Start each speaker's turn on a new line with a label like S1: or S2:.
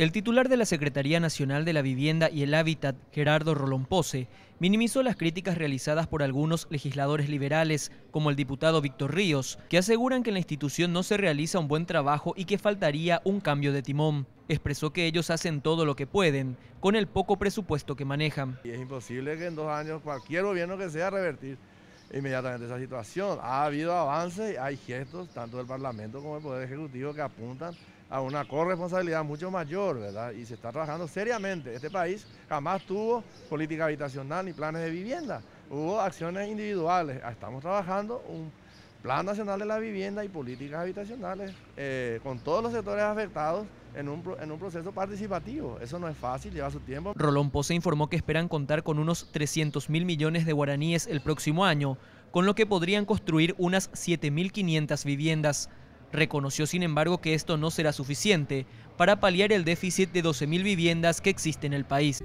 S1: El titular de la Secretaría Nacional de la Vivienda y el Hábitat, Gerardo Rolompose, minimizó las críticas realizadas por algunos legisladores liberales, como el diputado Víctor Ríos, que aseguran que en la institución no se realiza un buen trabajo y que faltaría un cambio de timón. Expresó que ellos hacen todo lo que pueden, con el poco
S2: presupuesto que manejan. es imposible que en dos años cualquier gobierno que sea revertir inmediatamente esa situación. Ha habido avances, hay gestos, tanto del Parlamento como del Poder Ejecutivo, que apuntan a una corresponsabilidad mucho mayor, ¿verdad? Y se está trabajando seriamente. Este país jamás tuvo política habitacional ni planes de vivienda. Hubo acciones individuales. Ah, estamos trabajando un Plan Nacional de la Vivienda y políticas habitacionales eh, con todos los sectores afectados en un, proceso participativo. Eso no es fácil, lleva su tiempo. Rolón
S1: se informó que esperan contar con unos 300 mil millones de guaraníes el próximo año, con lo que podrían construir unas 7.500 viviendas. Reconoció, sin embargo, que esto no será suficiente para paliar el déficit de 12.000 viviendas que existe en el país.